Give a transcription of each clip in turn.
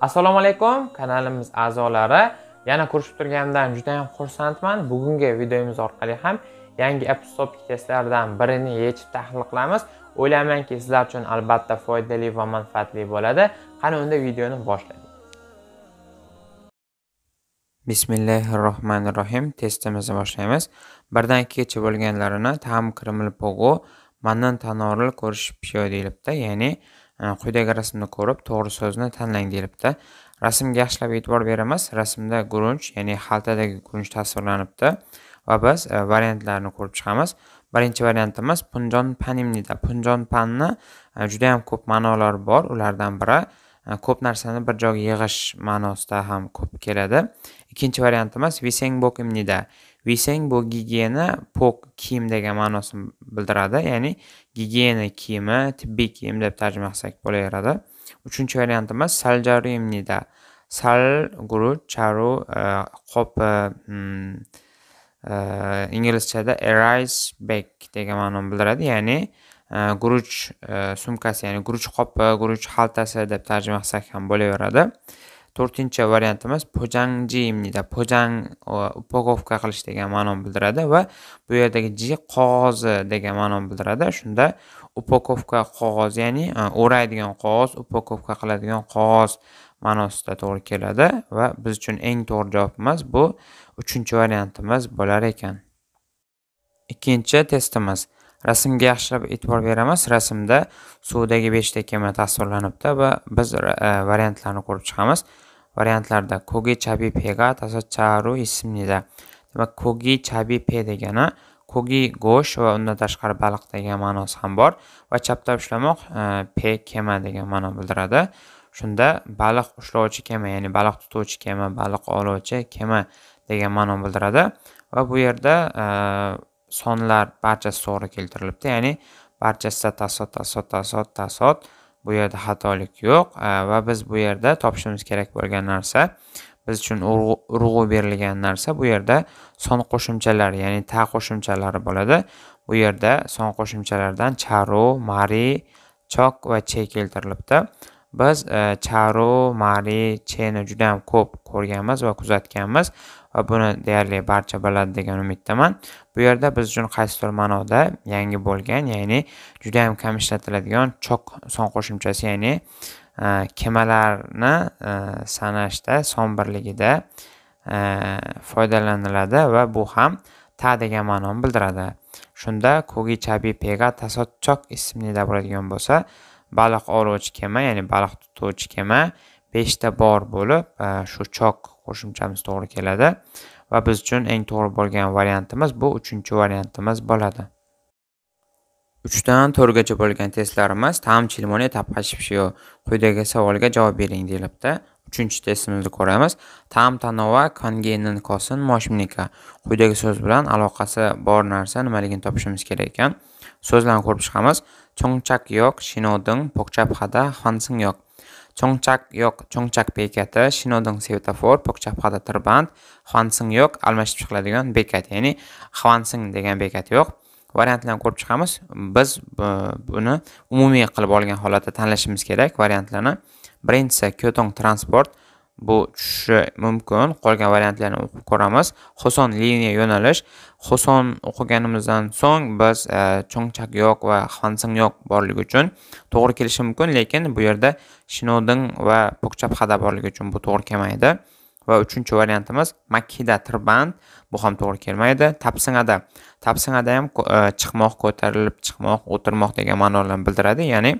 assalomu alaykum kanalimiz a'zolari yana ko'rishib turganimdan juda yam xursandman bugungi videomiz orqali ham yangi app Store testlardan birini yechib tahlil qilamiz o'ylaymanki sizlar uchun albatta foydali va manfaatli bo'ladi qani unda videoni boshlaymiz bismillahi rohmanir rohim testimizni boshlaymiz birdan kecha bo'lganlarini tam kirmil pogo mandan tanorli ko'rish pishyo deyilibdi ya'ni quyidagi rasmni ko'rib to'g'ri so'zni tanlang deyilibdi rasmga yaxshilab e'tibor beramiz rasmda gurunch ya'ni xaltadagi gurunch tasvirlanibdi va biz e, variantlarni ko'rib chiqamiz birinchi variantimiz punjon panimnida punjon panni e, judayam ko'p ma'nolari bor ulardan biri e, ko'p narsani bir joyga yig'ish ma'nosida ham ko'p keladi ikkinchi variantimiz visengbokimnida bokimnida visang bu gigiyena pok kiyim degan ma'nosini bildiradi ya'ni gigiyena kiyimi tibbiy kiyim deb tarjima qilsak bo'laveradi uchinchi variantimiz saljarimnida sal guruch charu e, qopi e, hmm, e, inglizchada arise back degan ma'noni bildiradi ya'ni guruch sumkasi ya'ni guruch qopi guruch xaltasi deb tarjima qilsak ham bo'laveradi to'rtinchi variantimiz imnida pojang upagovka qilish degan ma'noni bildiradi va bu yerdagi ji qog'ozi degan ma'noni bildiradi shunda upakovka qog'oz ya'ni e, o'raydigan qog'oz upakovka qiladigan qog'oz ma'nosida to'g'ri keladi va biz uchun eng to'g'ri javobimiz bu uchinchi variantimiz bo'lar ekan ikkinchi testimiz rasmga yaxshilab e'tibor beramiz rasmda suvdagi beshta kema tasvirlanibdi va biz e, variantlarni ko'rib chiqamiz variantlarda 고기 잡이배가 다섯 차로 있습니다. demak 고기 잡이배 degani kogi go'sht va undan tashqari baliq degan ma'nosi ham bor va chapda ushlamoq pe kema degan ma'no bildiradi shunda baliq ushlovchi kema ya'ni baliq tutuvchi kema baliq oluvchi kema degan ma'no bildiradi va bu yerda e, sonlar barchasi to'g'ri keltirilibdi ya'ni barchasida tasod tasod tasod tasod bu yerda xatolik yo'q va biz bu yerda topishimiz kerak bo'lgan narsa biz uchun urg'u berilgan narsa bu yerda son qo'shimchalari ya'ni ta qo'shimchalari bo'ladi bu yerda son qo'shimchalardan charu mari chok va che keltirilibdi biz e, charu mari cheni juda ham ko'p ko'rganmiz va kuzatganmiz va buni deyarli barcha biladi degan umiddaman bu yerda biz uchun qaysidir ma'noda yangi bo'lgan ya'ni juda ham kam ishlatiladigan chok son qo'shimchasi ya'ni e, kemalarni e, sanashda son birligida e, foydalaniladi va bu ham ta degan ma'noni bildiradi shunda kogi chabi pega tasodchok ismlida bo'ladigan bo'lsa baliq ovlovchi kema ya'ni baliq tutuvchi kema beshta bor bo'lib e, shu chok qo'shimchamiz to'g'ri keladi va biz uchun eng to'g'ri bo'lgan variantimiz bu uchinchi variantimiz bo'ladi uchdan to'rtgacha bo'lgan testlarimiz tam limoni tapqash pishiyo quyidagi savolga javob bering deyilibdi uchinchi testimizni ko'ramiz tam tanova kongenin kosin moshmnika quyidagi so'z bilan aloqasi bor narsa nimaligini topishimiz kerak ekan so'zlarni ko'rib chiqamiz chongchak yo'q shinodin pokchap hada xansing yo'q chongchaqyoq chongchak bekati shinodong svetofor pokchapxada tirband yo'q, almashib chiqiladigan bekat ya'ni xvansing degan bekat yo'q variantlarni ko'rib chiqamiz biz buni umumiy qilib olgan holatda tanlashimiz kerak variantlarni birinchisi kyotong transport bu tushishi mumkin qolgan variantlarni o'qib ko'ramiz xoson liniya yo'nalish xoson o'qiganimizdan so'ng biz e, yo'q va yo'q borligi uchun to'g'ri kelishi mumkin lekin bu yerda shinodin va pokchapxada borligi uchun bu to'g'ri kelmaydi va uchinchi variantimiz makida tirband bu ham to'g'ri kelmaydi tapsinada tapsinada ham e, chiqmoq ko'tarilib chiqmoq o'tirmoq degan ma'nolarni bildiradi ya'ni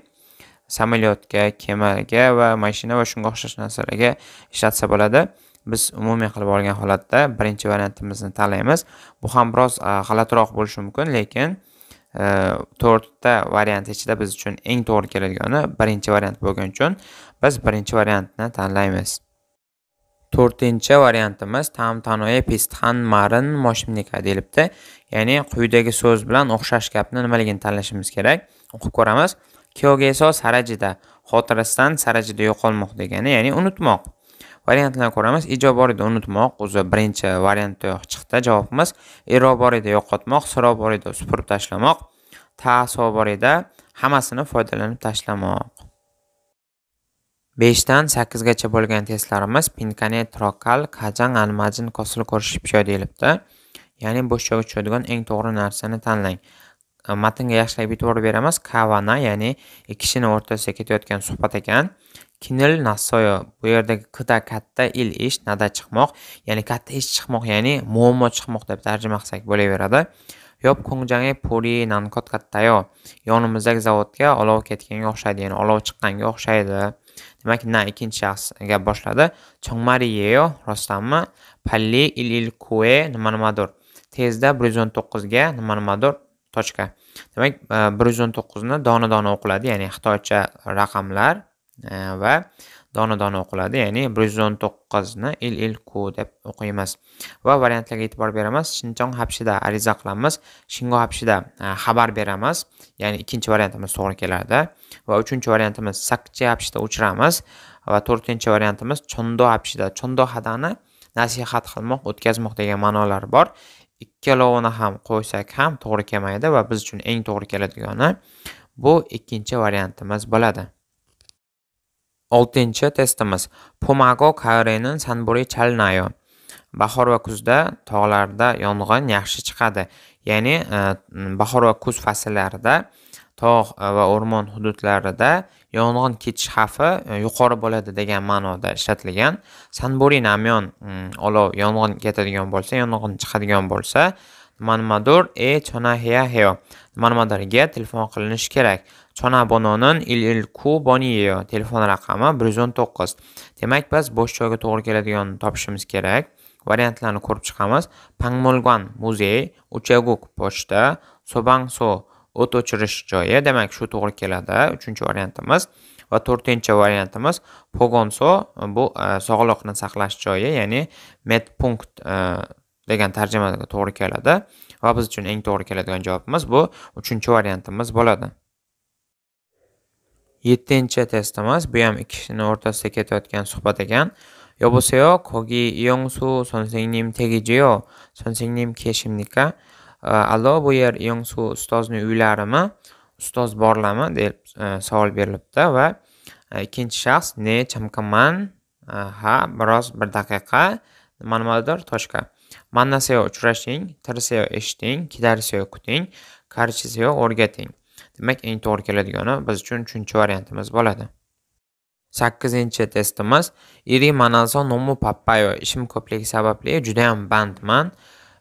samolyotga kemaga va mashina va shunga o'xshash narsalarga ishlatsa bo'ladi biz umumiy qilib olgan holatda birinchi variantimizni tanlaymiz bu ham biroz g'alatiroq bo'lishi mumkin lekin e, to'rtta variant ichida biz uchun eng to'g'ri keladigani birinchi variant bo'lgani uchun biz birinchi variantni tanlaymiz to'rtinchi variantimiz tam tanoya pistxan marin moshimnika deyilibdi ya'ni quyidagi so'z bilan o'xshash gapni nimaligini tanlashimiz kerak o'qib ko'ramiz kyoga sarajida xotirasidan sarajida yo'qolmoq degani ya'ni unutmoq variantlarni ko'ramiz ijo bor edi unutmoq o'zi birinchi variantdayoq chiqdi javobimiz iro bor edi yo'qotmoq siro bor edi supurib tashlamoq taso bor edi hammasini foydalanib tashlamoq beshdan sakkizgacha bo'lgan testlarimiz pinkane trokal kajang almajin kosil ko'rishib ipsho deyilibdi ya'ni bo'sh joyga tushadigan eng to'g'ri narsani tanlang matnga yaxshilab e'tibor beramiz kavana ya'ni e, kishini o'rtasida ketayotgan suhbat ekan kinil nasoyo bu yerdagi qida katta il ish nada chiqmoq ya'ni katta ish chiqmoq ya'ni muammo chiqmoq deb tarjima qilsak bo'laveradi yop ko'ngjangi puri nankot kattayo yonimizdagi zavodga olov ketganga o'xshaydi ya'ni olov chiqqanga o'xshaydi demak na ikkinchi shaxs gap boshladi chongmari yeyo rostdanmi palli il il kue nima nimadir tezda bir yuz o'n to'qqizga nima nimadir точка demak e, bir yuz o'n to'qqizni dona dona o'qiladi ya'ni xitoycha raqamlar e, va dona dona o'qiladi ya'ni bir yuz o'n to'qqizni il il ku deb o'qiymiz va variantlarga e'tibor beramiz shinchong hapshida ariza qilamiz shingo hapshida e, xabar beramiz ya'ni ikkinchi variantimiz to'g'ri keladi va uchinchi variantimiz sakchi hapshida o'chiramiz va to'rtinchi variantimiz chondo hapshida chondo hadani nasihat qilmoq o'tkazmoq degan ma'nolar bor ikkalovini ham qo'ysak ham to'g'ri kelmaydi va biz uchun eng to'g'ri keladigani bu ikkinchi variantimiz bo'ladi oltinchi testimiz pomago karenin sanburi chalnayo bahor va kuzda tog'larda yong'in yaxshi chiqadi ya'ni e, bahor va kuz fasllarida tog' va o'rmon hududlarida yong'in ketish xavfi e, yuqori bo'ladi degan ma'noda ishlatilgan sanburi namyon mm, olov yong'in ketadigan bo'lsa yong'in chiqadigan bo'lsa manmador e chona chonahiyahiyo manmadorga telefon qilinishi kerak chona bononin il il ku boniyeo telefon raqami bir yuz o'n to'qqiz demak biz bo'sh joyga to'g'ri keladiganini topishimiz kerak variantlarni ko'rib chiqamiz pangmolgan muzey uchaguk pochta sobangso o't o'chirish joyi demak shu to'g'ri keladi uchinchi variantimiz va to'rtinchi variantimiz pogonso bu e, sog'liqni saqlash joyi ya'ni medpunkt e, degan tarjimaga to'g'ri keladi va biz uchun eng to'g'ri keladigan javobimiz bu uchinchi variantimiz bo'ladi yettinchi testimiz bu ham ikkisini o'rtasida ketayotgan suhbat ekan 여보세요. 거기 이영수 선생님 댁이지요? 선생님 계십니까? allo bu yer yongsu ustozni uylarimi ustoz borlarmi deb savol berilibdi va ikkinchi shaxs ne chamkaman ha biroz bir daqiqa nima nimadir toshka mannaseo uchrashing tirseo eshiting kidarseo kuting karchiseo o'rgating demak eng to'g'ri keladigani biz uchun uchinchi variantimiz bo'ladi sakkizinchi testimiz iri manazo nomu papayo ishim ko'pligi sababli judayam bandman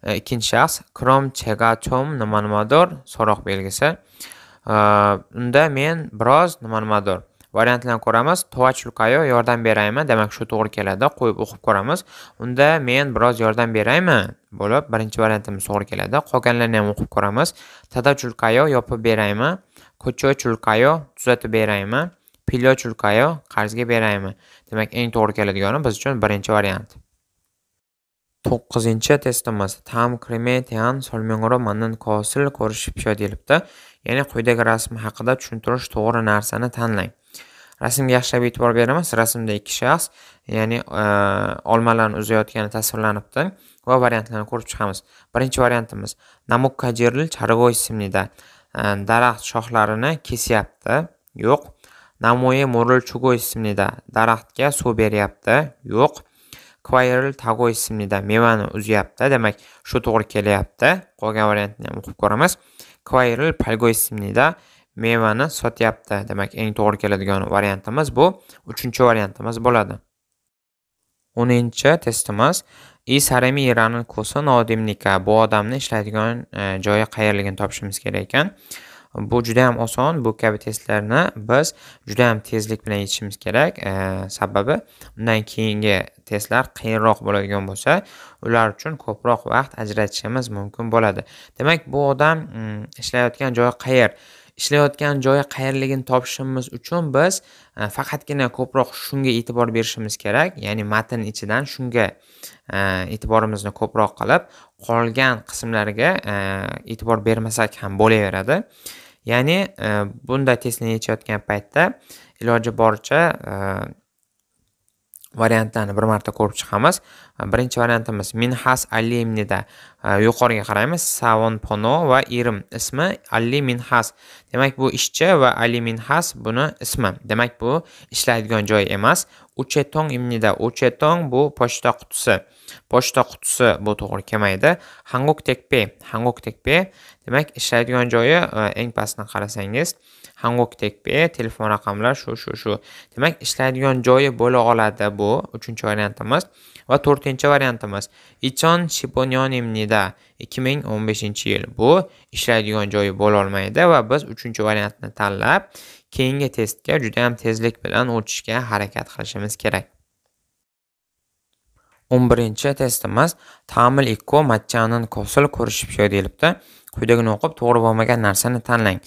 E, ikkinchi shaxs krom chegachom nima nimadir so'roq belgisi e, unda men biroz nima nimadir variantlarni ko'ramiz tovach yordam beraymi demak shu to'g'ri keladi qo'yib o'qib ko'ramiz unda men biroz yordam beraymi bo'lib birinchi variantimiz to'g'ri keladi qolganlarini ham o'qib ko'ramiz tada chulkayo yopib beraymi ko'cho chulkayo tuzatib beraymi pilyo chulkayo qarzga beraymi demak eng to'g'ri keladigani biz uchun birinchi variant to'qqizinchi testimiz tam krimetian solmengro mandan kosil ko'rishib yelibdi ya'ni quyidagi rasm haqida tushuntirish to'g'ri narsani tanlang rasmga yaxshilab e'tibor beramiz rasmda ikki shaxs ya'ni e, olmalarni uzayotgani tasvirlanibdi va variantlarni ko'rib chiqamiz birinchi variantimiz namuk jeril chargoy simnida daraxt shoxlarini kesyapti yo'q namoye mo'ril chugoy simnida daraxtga suv beryapti yo'q Quail tago ismida mevani uzyapti. Demak, shu to'g'ri kelyapti. Qolgan variantni ham o'qib ko'ramiz. Quail palgo ismida mevani sotyapti. Demak, eng to'g'ri keladigan variantimiz bu 3-variantimiz bo'ladi. 10-testimiz i sarami Iranil ko'sa nodimnika bu odamni ishlaydigan э, joyi qayerligini topishimiz kerak ekan. Bu juda ham oson. Bu kabi testlarni biz juda ham tezlik bilan yechishimiz kerak. E, sababi undan keyingi testlar qiyinroq bo'ladigan bo'lsa ular uchun ko'proq vaqt ajratishimiz mumkin bo'ladi demak bu odam mm, ishlayotgan joyi qayer ishlayotgan joyi qayerligini topishimiz uchun biz e, faqatgina ko'proq shunga e'tibor berishimiz kerak ya'ni matn ichidan shunga e, e'tiborimizni ko'proq qilib qolgan qismlarga e, e'tibor bermasak ham bo'laveradi ya'ni bunday testni yechayotgan paytda iloji boricha variantlarni bir marta ko'rib chiqamiz birinchi variantimiz minhas alimnida Э, yuqoriga qaraymiz pono va irim ismi ali minhas demak bu ishchi va ali minhas buni ismi demak bu ishlaydigan joyi emas uchetong imnida uchetong bu pochta qutisi pochta qutisi bu to'g'ri kelmaydi hanguk tekpe hanguk tekpe demak ishlaydigan joyi e, eng pastdan qarasangiz hanguk tekpe telefon raqamlar shu shu shu demak ishlaydigan joyi bo'la oladi bu uchinchi variantimiz va to'rtinchi variantimiz ichon shiponyonimnida ikki ming o'n beshinchi yil bu ishlaydigan joyi bo'lolmaydi va biz uchinchi variantni tanlab keyingi testga judayam tezlik bilan o'tishga harakat qilishimiz kerak o'n birinchi testimiz tamil ikko matchanin kosil ko'rishib deyilibdi quyidagini o'qib to'g'ri bo'lmagan narsani tanlang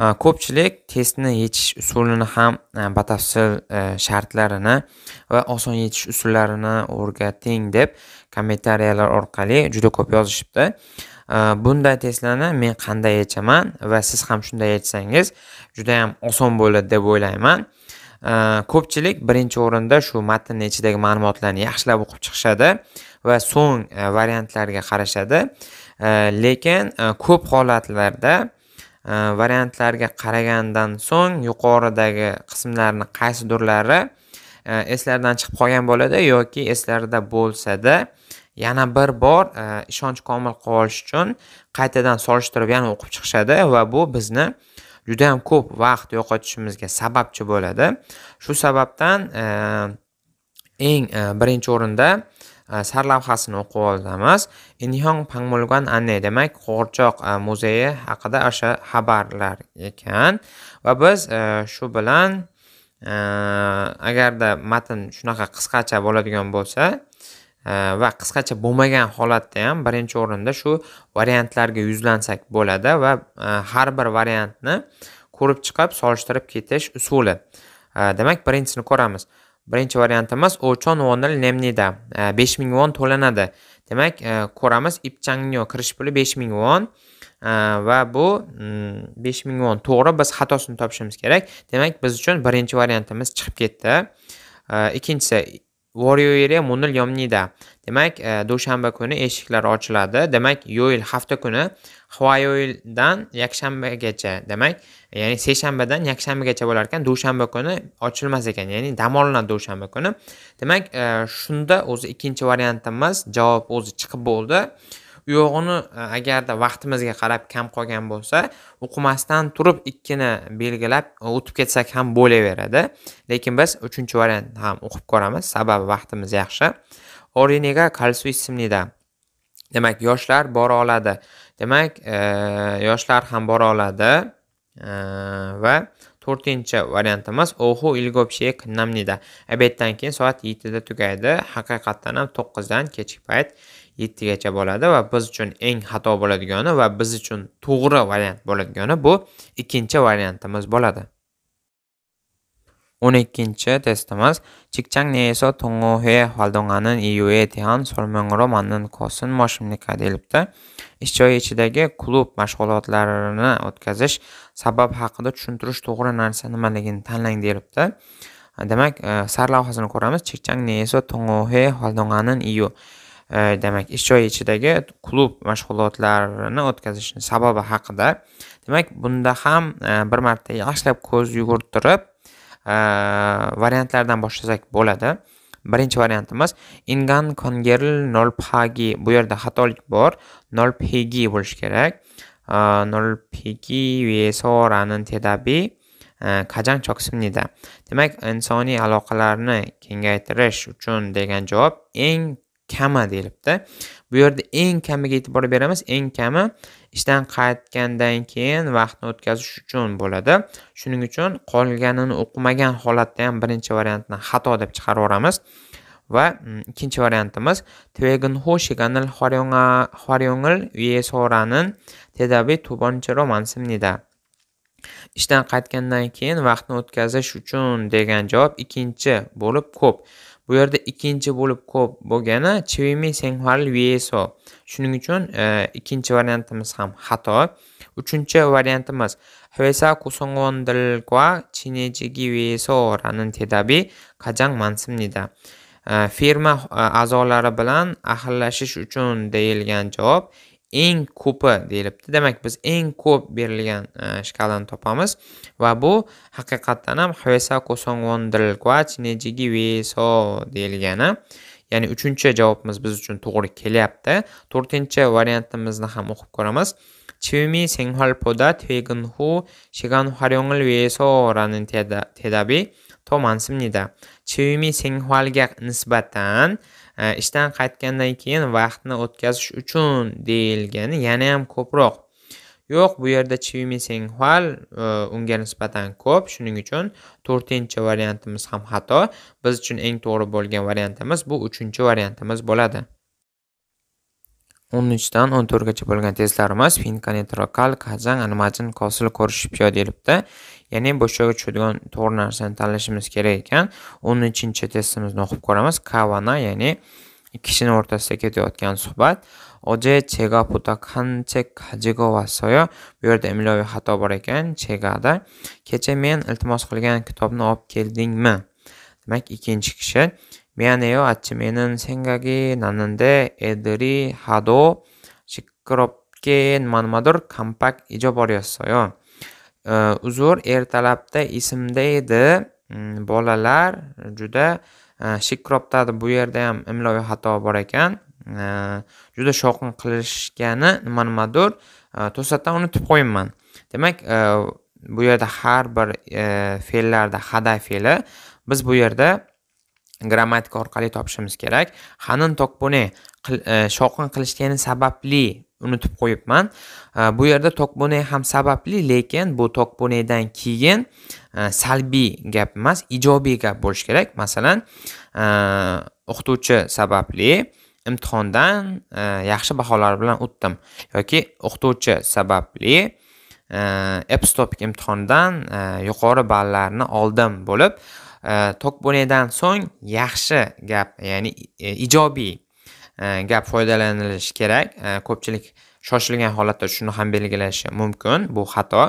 Э, ko'pchilik testni yechish usulini ham e, batafsil e, shartlarini va oson yechish usullarini o'rgating deb kommentariyalar orqali juda ko'p yozishibdi e, bunday testlarni men qanday yechaman va siz ham shunday yechsangiz yam oson bo'ladi deb o'ylayman ko'pchilik birinchi o'rinda shu matnni ichidagi ma'lumotlarni yaxshilab o'qib chiqishadi va so'ng variantlarga qarashadi lekin ko'p holatlarda Э, variantlarga qaragandan so'ng yuqoridagi qismlarni qaysidirlari e, eslardan chiqib qolgan bo'ladi yoki eslarida bo'lsada yana bir bor e, ishonch komil qolish uchun qaytadan solishtirib yana o'qib chiqishadi va bu bizni judayam ko'p vaqt yo'qotishimizga sababchi bo'ladi shu sababdan e, eng birinchi o'rinda sarlavhasini o'qib olamiz inhong pangmulgan anne demak qo'g'irchoq muzeyi haqida o'sha xabarlar ekan va biz shu bilan agarda matn shunaqa qisqacha bo'ladigan bo'lsa va qisqacha bo'lmagan holatda ham birinchi o'rinda shu variantlarga yuzlansak bo'ladi va har bir variantni ko'rib chiqib solishtirib ketish usuli demak birinchisini ko'ramiz birinchi variantimiz o'chon vonil nemnida e, besh ming von to'lanadi demak e, ko'ramiz ipchangnyo kirish puli besh ming von e, va bu mm, besh ming von to'g'ri biz xatosini topishimiz kerak demak biz uchun birinchi variantimiz chiqib ketdi ikkinchisi warriorga munil yomnida demak e, dushanba kuni eshiklar ochiladi demak yo'il hafta kuni hvayoildan yakshanbagacha demak e, ya'ni seshanbadan yakshanbagacha bo'lar ekan dushanba kuni ochilmas ekan ya'ni dam olinadi dushanba kuni demak e, shunda o'zi ikkinchi variantimiz javob o'zi chiqib bo'ldi yog'ini e, agarda vaqtimizga qarab kam qolgan bo'lsa o'qimasdan turib ikkini belgilab e, o'tib ketsak ham bo'laveradi lekin biz uchinchi variantni ham o'qib ko'ramiz sababi vaqtimiz yaxshi orinega kalsu ismlida demak yoshlar bora oladi demak e, yoshlar ham bora oladi va to'rtinchi variantimiz ohu ilgobshe namnida obeddan keyin soat yettida tugaydi haqiqatdan ham to'qqizdan kechki payt yettigacha bo'ladi va biz uchun eng xato bo'ladigani va biz uchun to'g'ri variant bo'ladigani bu ikkinchi variantimiz bo'ladi o'n ikkinchi testimiz chikchang neso 동호회 활동하는 이유에 tian solmengro 맞는 kosin moshimnika deyilibdi joyi ichidagi klub mashg'ulotlarini o'tkazish sabab haqida tushuntirish to'g'ri narsa nimaligini tanlang deyilibdi demak e, sarlavhasini ko'ramiz chikchang neso tungohe haldonganin iyu Э, demak ish joyi ichidagi klub mashg'ulotlarini o'tkazishni sababi haqida demak bunda ham e, bir marta yaxshilab ko'z yugurtirib e, variantlardan boshlasak bo'ladi birinchi variantimiz ingan kongerl nolphagi bu yerda xatolik bor nolpegi bo'lishi kerak e, nolpegi vesoranin tedabi kajang choksimnida demak insoniy aloqalarni kengaytirish uchun degan javob eng kama deyilibdi bu yerda eng kamiga e'tibor beramiz eng kami ishdan qaytgandan keyin vaqtni o'tkazish uchun bo'ladi shuning uchun qolganini o'qimagan holatda ham birinchi variantni xato deb chiqarib yuboramiz va mm, ikkinchi variantimiz 퇴근후 시간을 활용하, 활용을 위해서라는 대답이 두 번째로 많습니다. ishdan qaytgandan keyin vaqtni o'tkazish uchun degan javob ikkinchi bo'lib ko'p bu yerda ikkinchi bo'lib ko'p bo'lgani chivimi senhual vieso shuning uchun e, ikkinchi variantimiz ham xato uchinchi variantimiz 회사 구성원들과 친해지기 ranin tedabi qajang mansimnida e, firma e, a'zolari bilan ahillashish uchun deyilgan javob eng ko'pi deyilibdi demak biz eng ko'p berilgan e, shkalani topamiz va bu haqiqatdan ham hvesa ko'songvon nejigi veso deyilgani ya'ni uchinchi javobimiz biz uchun to'g'ri kelyapti to'rtinchi variantimizni ham o'qib ko'ramiz chivmi 생활보다 퇴근 후 시간 활용을 위해서라는 대답, 대답이 더 많습니다. 지음이 nisbatan E, ishdan qaytgandan keyin vaqtni o'tkazish uchun deyilgani yana ham ko'proq yo'q bu yerda chivimi hal e, unga nisbatan ko'p shuning uchun to'rtinchi variantimiz ham xato biz uchun eng to'g'ri bo'lgan variantimiz bu uchinchi variantimiz bo'ladi 13dan 14gacha bo'lgan testlarimiz finkonetrakal qazang almajin kosil ko'rishibyo deyilibdi ya'ni joyga tushadigan to'g'ri narsani tanlashimiz kerak ekan 13 testimizni o'qib ko'ramiz kavana ya'ni kishini o'rtasida ketayotgan suhbat oje chega puta kanche kajigo vasoyo bu yerda imloviy xato bor ekan chegada kecha men iltimos qilgan kitobni olib keldingmi demak ikkinchi kishi 미안해요. 아침에는 생각이 났는데 애들이 하도 시끄럽게 만마들 깜빡 잊어버렸어요. 어, uzr ertalabda esimda edi bolalar juda shikrobtadi bu yerda ham imloviy xato bor ekan juda shovqin qilishgani nimanimadir to'satdan unutib qo'yibman demak bu yerda har bir fe'llarda hada fe'li biz bu yerda grammatika orqali topishimiz kerak xanin tokpone shovqin qilishgani sababli unutib qo'yibman e, bu yerda tokbone ham sababli lekin bu tokbonedan keyin e, salbiy gap emas ijobiy gap bo'lishi kerak masalan e, o'qituvchi sababli imtihondan yaxshi baholar bilan o'tdim yoki o'qituvchi sababli epstopik imtihondan yuqori ballarni oldim bo'lib Э, tokbonedan so'ng yaxshi gap ya'ni e, ijobiy e, gap foydalanilishi kerak e, ko'pchilik shoshilgan holatda shuni ham belgilashi mumkin bu xato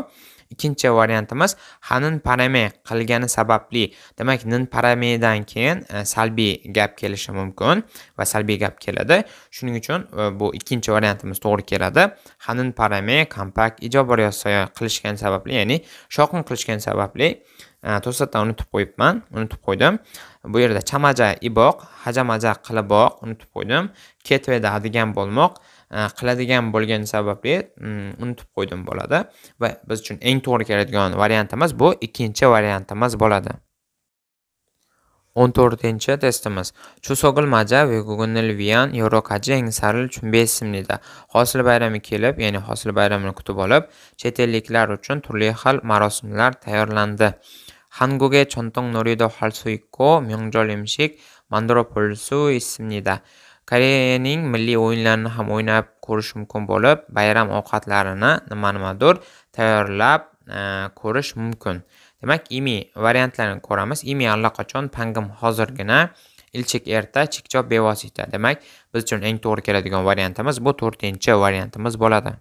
Ikkinchi variantimiz hanin parame qilgani sababli, demak nin paramedan keyin e, salbiy gap kelishi mumkin va salbiy gap keladi. Shuning uchun e, bu ikkinchi variantimiz to'g'ri keladi. Hanin parame kompakt ijobor yozsa qilishgani sababli, ya'ni shovqin qilishgani sababli e, to'satdan unutib qo'yibman, unutib qo'ydim. Bu yerda chamaja iboq, hajamaja qiliboq unutib qo'ydim. Ketveda adigan bo'lmoq Э, qiladigan bo'lgan sababli mm, unutib qo'ydim bo'ladi va biz uchun eng to'g'ri keladigan variantimiz bu ikkinchi variantimiz bo'ladi o'n to'rtinchi testimiz maja chusog'ilmaja yevrokaji yorokajeng saril ismlida hosil bayrami kelib ya'ni hosil bayramini kutib olib chet elliklar uchun turli xil marosimlar tayyorlandi 한국의 chontong norido halsuiko 수 있고 mandropulsu ismlida Koreyaning milliy o'yinlarini ham o'ynab ko'rish mumkin bo'lib, bayram ovqatlarini nima nimadir tayyorlab e, ko'rish mumkin. Demak, imi variantlarini ko'ramiz. Imi allaqachon pangim hozirgina ilchik erta chikchob bevosita. Demak, biz uchun eng to'g'ri keladigan variantimiz bu 4-variantimiz bo'ladi.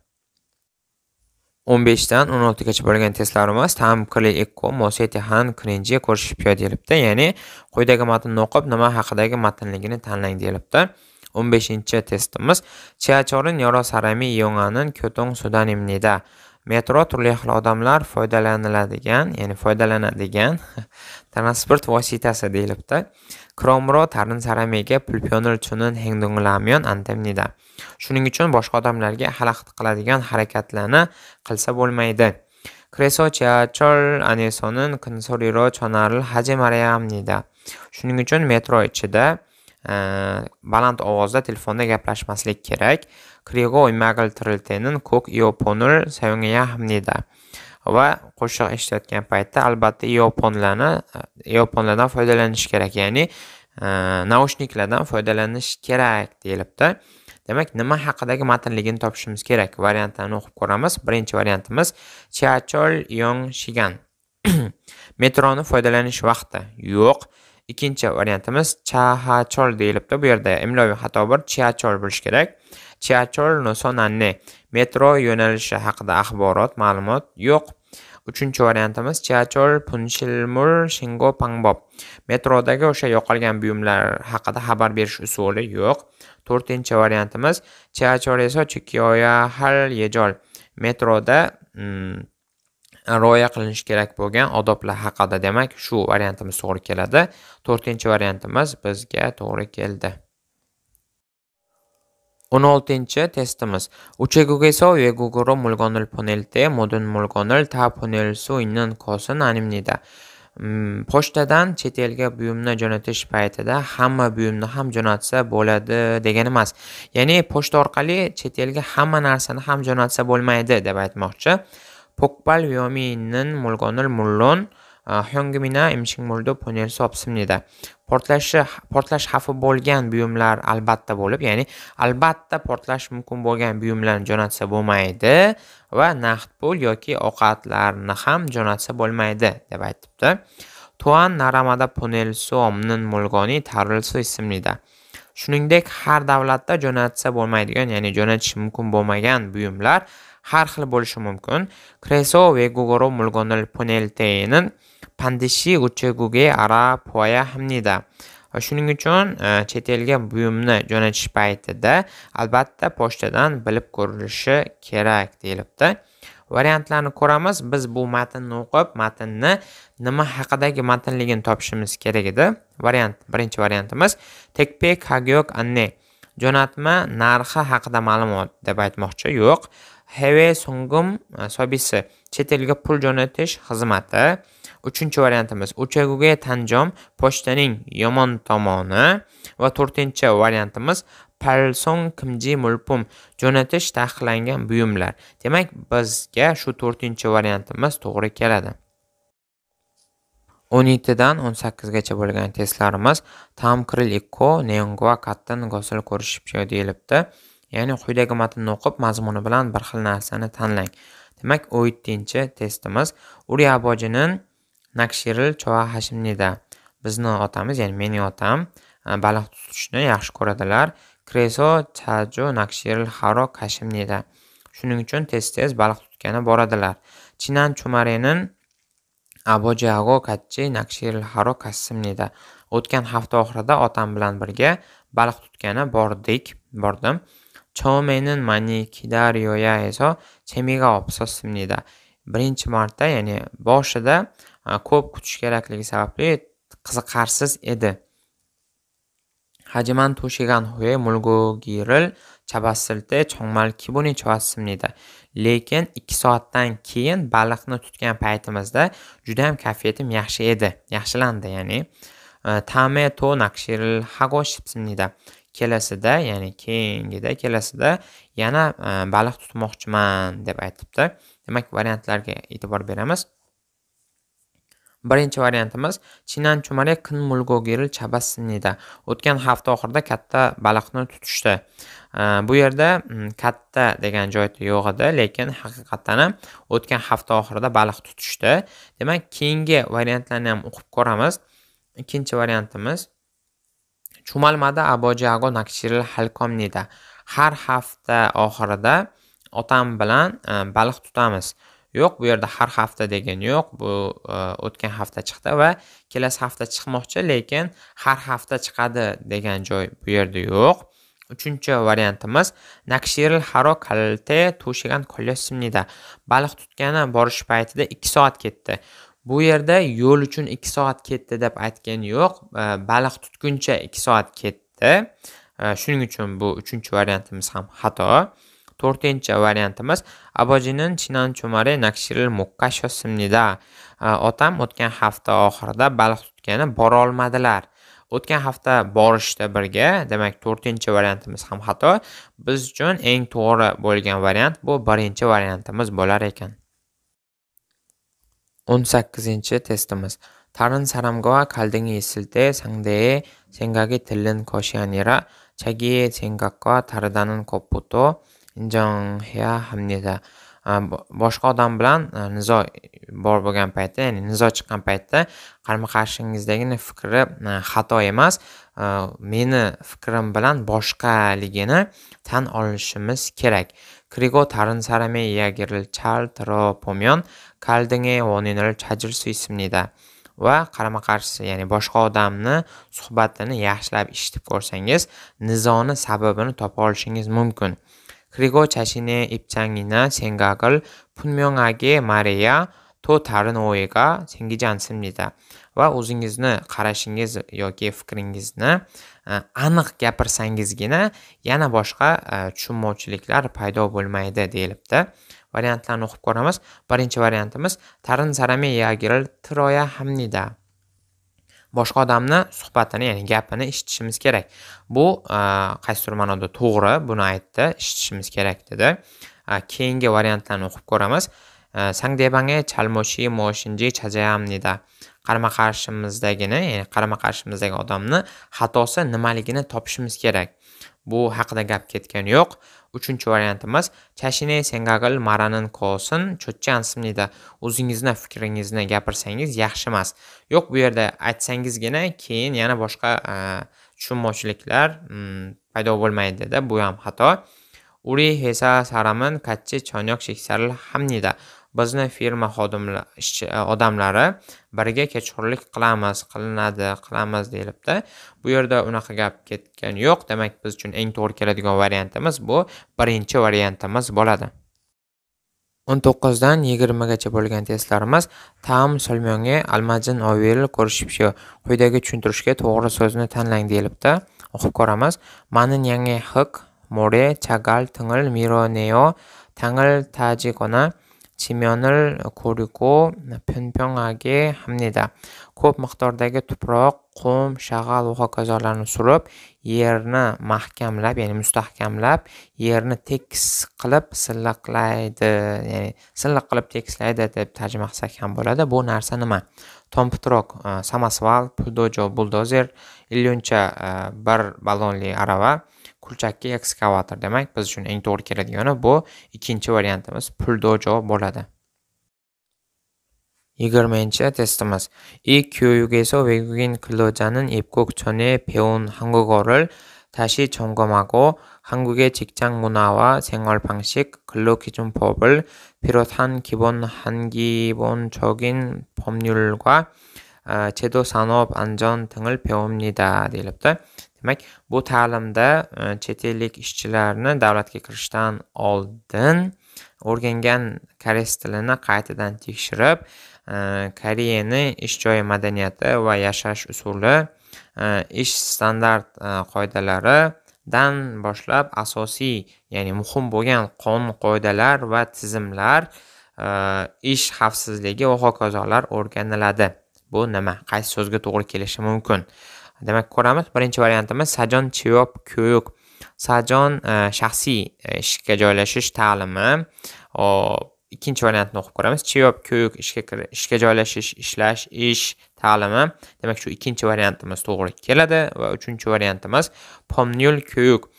15 dan 16 gacha bo'lgan testlarimiz Kli ekko moseti han krinji piyoda deyilibdi. Ya'ni quyidagi matnni o'qib, nima haqidagi matnligini tanlang deyilibdi. 15 testimiz chiachorin yorosarami 이용하는 교통 수단입니다. metro turli xil odamlar foydalaniladigan ya'ni foydalanadigan transport vositasi deyilibdi kromro Tarin saramiga Pulpyonul chunin hengdunglamyon antemnida shuning uchun boshqa odamlarga xalaqit qiladigan harakatlarni qilsa bo'lmaydi Kreso 지하철 안에서는 근소리로 Chonaril 하지 shuning uchun metro ichida Э, baland ovozda telefonda gaplashmaslik kerak Krigoy Magl Triltenin ko'k ioponul sayangahamnida va qo'shiq eshitayotgan paytda albatta ioponlarni e, ioponlardan foydalanish kerak ya'ni e, naushniklardan foydalanish kerak deyilibdi demak nima haqidagi matnligini topishimiz kerak variantlarni o'qib ko'ramiz birinchi variantimiz chachol yong shigan metroni foydalanish vaqti yo'q ikkinchi variantimiz chahachol deyilibdi bu yerda imloviy xato bor chiachol bo'lishi kerak chiachol nosonanne metro yo'nalishi haqida axborot ma'lumot yo'q uchinchi variantimiz chiachol punshilmur shingo pangbob metrodagi o'sha yo'qolgan buyumlar haqida xabar berish usuli yo'q to'rtinchi variantimiz chiachol esa hal yejol metroda hmm, Э, rioya qilinishi kerak bo'lgan odoblar haqida demak shu variantimiz to'g'ri keladi to'rtinchi variantimiz bizga to'g'ri keldi o'n oltinchi testimiz modun animnida mm, pochtadan chet elga buyumni jo'natish paytida hamma buyumni ham jo'natsa bo'ladi degani emas ya'ni pochta orqali chet elga hamma narsani ham jo'natsa bo'lmaydi deb aytmoqchi 폭발 위험이 있는 물건을 물론 어, 현금이나 음식물도 보낼 수 없습니다. portlashi portlash xavfi bo'lgan buyumlar 알바타 볼립 ya'ni albatta portlash mumkin bo'lgan buyumlarni jo'natsa bo'lmaydi va naqd pul yoki ovqatlarni ham jo'natsa bo'lmaydi deb aytibdi Tuan naramada ponel su so'mnin mulgoni su ismlida shuningdek har davlatda jo'natsa bo'lmaydigan ya'ni jo'natish mumkin bo'lmagan buyumlar har xil bo'lishi mumkin. Creso 외국어로 물건을 보낼 때에는 반드시 ara poya hamnida Shuning uchun e, chet elga buyumni jo'natish paytida albatta pochtadan bilib ko'rilishi kerak deyilibdi. Variantlarni ko'ramiz. Biz bu matnni o'qib, matnni nima haqidagi matnligini topishimiz kerak edi. Variant, birinchi variantimiz Tekpek Hagyok Anne jo'natma narxi haqida ma'lumot deb aytmoqchi. Yo'q. hewe songum e, sobisi chet elga pul jo'natish xizmati uchinchi variantimiz uchaguga tanjom pochtaning yomon tomoni va to'rtinchi variantimiz palsong kimji mulpum jo'natish taqiqlangan buyumlar demak bizga shu to'rtinchi variantimiz to'g'ri keladi o'n yettidan o'n sakkizgacha bo'lgan testlarimiz tam крыль икко неонгва каттан gosil ko'rishib deyilibdi Ya'ni quyidagi matnni o'qib, mazmuni bilan bir xil narsani tanlang. Demak, 17-chi testimiz Uri abojinin Nakshiril Choa Hashimnida. Bizni otamiz, ya'ni mening otam e, baliq tutishni yaxshi ko'radilar. Kreso Chajo Nakshiril Haro Kashimnida. Shuning uchun tez-tez baliq tutgani boradilar. Chinan Chumarenin Abojago Kachi Nakshiril Haro Kasimnida. O'tgan hafta oxirida otam bilan birga baliq tutgani bordik, bordim. 처음에는 많이 기다려야 해서 재미가 없었습니다. 브린치 마르타 ya'ni boshida ko'p kutish kerakligi sababli qiziqarsiz edi 하지만 2시간 후에 물고기를 잡았을 때 정말 기분이 좋았습니다. lekin 2soatdan keyin baliqni tutgan paytimizda juda ham kayfiyatim yaxshi edi. yaxshilandi, ya'ni. 다음에 또 낚시를 하고 싶습니다. kelasida ya'ni keyingida kelasida yana e, baliq tutmoqchiman deb aytibdi demak variantlarga e'tibor beramiz birinchi variantimiz chinan chumare kin mulgogiri chabassinida o'tgan hafta oxirida katta baliqni tutishdi e, bu yerda katta degan joyda yo'q edi lekin haqiqatdan ham o'tgan hafta oxirida baliq tutishdi demak keyingi variantlarni ham o'qib ko'ramiz ikkinchi variantimiz Chumalmada Abojago Nakshiril Halkomnida har hafta oxirida otam bilan e, baliq tutamiz. Yo'q, bu yerda har hafta degan yo'q. Bu e, o'tgan hafta chiqdi va kelasi hafta chiqmoqchi, lekin har hafta chiqadi degan joy bu yerda yo'q. Uchinchi variantimiz Nakshiril Haro Kalte Tushigan Kolyossimnida baliq tutgani borish paytida 2 soat ketdi. bu yerda yo'l uchun ikki soat ketdi deb aytgani yo'q baliq tutguncha ikki soat ketdi shuning uchun bu uchinchi variantimiz ham xato to'rtinchi variantimiz abojinin chinan chumari nakshiril mukkasho simnida otam o'tgan hafta oxirida baliq tutgani borolmadilar o'tgan hafta borishdi birga demak to'rtinchi variantimiz ham xato biz uchun eng to'g'ri bo'lgan variant bu birinchi variantimiz bo'lar ekan 18번째 테스트입니다. 다른 사람과 갈등이 있을 때 상대의 생각이 들른 것이 아니라 자기의 생각과 다르다는 것부터 인정해야 합니다. boshqa odam bilan nizo bor bo'lgan paytda ya'ni nizo chiqqan paytda qarama qarshingizdagini fikri xato emas meni fikrim bilan boshqaligini tan olishimiz kerak 그리고 다른 사람의 이야기를 잘 들어보면 갈등의 원인을 찾을 수 있습니다. 와 qarama qarshi ya'ni boshqa odamni suhbatini yaxshilab eshitib ko'rsangiz nizoni sababini topa olishingiz mumkin 그리고 자신의 입장이나 생각을 분명하게 말해야 또 다른 오해가 생기지 않습니다. 와 우징이즈는 가라싱이즈 여기에 Э, aniq gapirsangizgina yana boshqa e, tushunmovchiliklar paydo bo'lmaydi deyilibdi variantlarni o'qib ko'ramiz birinchi variantimiz tarin sarame yagiril troya hamnida boshqa odamni suhbatini ya'ni gapini eshitishimiz kerak bu e, qaysidir ma'noda to'g'ri buni aytdi eshitishimiz kerak dedi e, keyingi variantlarni o'qib ko'ramiz sangdebange chalmoshi moshinji chajayamnida qarama qarshimizdagini ya'ni qarama qarshimizdagi odamni xatosi nimaligini topishimiz kerak bu haqida gap ketgani yo'q uchinchi variantimiz chashine sengagal maranin kosin cho'chchan ismlida o'zingizni fikringizni gapirsangiz yaxshi emas yo'q bu yerda aytsangizgina keyin yana boshqa e, tushunmovchiliklar mm, paydo bo'lmaydida bu ham xato uri hesa saramin kachi chonyok sheksarl hamnida bizni firma e, odamlari birga kechqurlik qilamiz qilinadi qilamiz deyilibdi bu yerda unaqa gap ketgan yo'q demak biz uchun eng to'g'ri keladigan variantimiz bu birinchi variantimiz bo'ladi o'n to'qqizdan yigirmagacha bo'lgan testlarimiz tam solmonga almajin ovil ko'rishibshi quyidagi tushuntirishga to'g'ri so'zni tanlang deyilibdi o'qib ko'ramiz manin yangi hiq more chagal tingil mironeo tangil tajikona 지면을 고르고 평평하게 합니다. ko'p miqdordagi tuproq, qum, shag'al va hokazolarni surib, yerni mahkamlab, ya'ni mustahkamlab, yerni tekis qilib silliqlaydi, ya'ni silliq qilib tekislaydi deb tarjima qilsak ham bo'ladi. Bu narsa nima? Tompitroq, samosval, puldojo, buldozer, illyuncha bir balonli arava kurchakka ekskavator demak biz uchun eng to'g'ri keladigani bu ikkinchi variantimiz puldojo bo'ladi yigirmanchi testimiz 이 교육에서 외국인 근로자는 입국 전에 배운 한국어를 다시 점검하고 한국의 직장 문화와 생활 방식, 근로기준법을 비롯한 기본 한기본적인 법률과 제도 산업 안전 등을 배웁니다. demak bu ta'limda e, chet ellik ishchilarni davlatga kirishdan oldin o'rgangan koreys tilini qaytadan tekshirib e, koreyani ish joyi madaniyati va yashash usuli e, ish standart qoidalaridan boshlab asosiy ya'ni muhim bo'lgan qonun qoidalar va tizimlar ish xavfsizligi va hokazolar o'rganiladi bu nima qaysi so'zga to'g'ri kelishi mumkin demak ko'ramiz birinchi variantimiz sajon chevop ko'yuk sajon e, shaxsiy ishga joylashish ta'limi hop ikkinchi variantni o'qib ko'ramiz chiyop ko'yuk ishga ishga joylashish ishlash ish ta'limi demak shu ikkinchi variantimiz to'g'ri keladi va uchinchi variantimiz pomnyul ko'yuk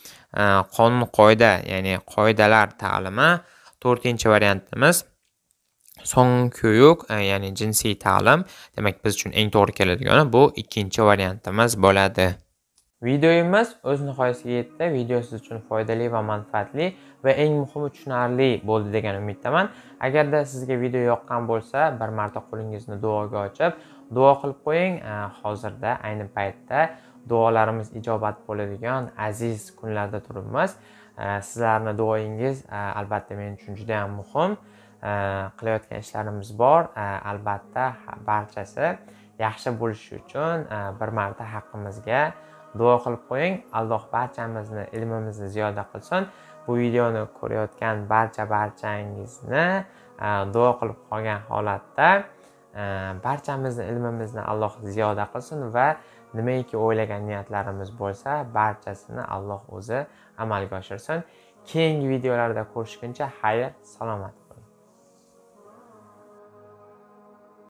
e, qonun qoida ya'ni qoidalar ta'limi to'rtinchi variantimiz Songko'yuk, e, ya'ni jinsiy ta'lim, demak biz uchun eng to'g'ri keladigani bu ikkinchi variantimiz bo'ladi. Videoyimiz o'z nihoyasiga yetdi. Video siz uchun foydali va manfaatli va eng muhimi tushunarli bo'ldi degan umiddaman. Agarda sizga video yoqqan bo'lsa, bir marta qo'lingizni duoga ochib, duo qilib qo'ying. E, hozirda ayni paytda duolarimiz ijobat bo'ladigan aziz kunlarda turibmiz. E, sizlarni duoyingiz albatta men uchun juda ham muhim. E, qilayotgan ishlarimiz bor e, albatta barchasi yaxshi bo'lishi uchun e, bir marta haqqimizga duo qilib qo'ying alloh barchamizni ilmimizni ziyoda qilsin bu videoni ko'rayotgan barcha barchangizni duo qilib qolgan holatda barchamizni ilmimizni alloh ziyoda qilsin va nimaiki o'ylagan niyatlarimiz bo'lsa barchasini alloh o'zi amalga oshirsin keyingi videolarda ko'rishguncha xayr salomat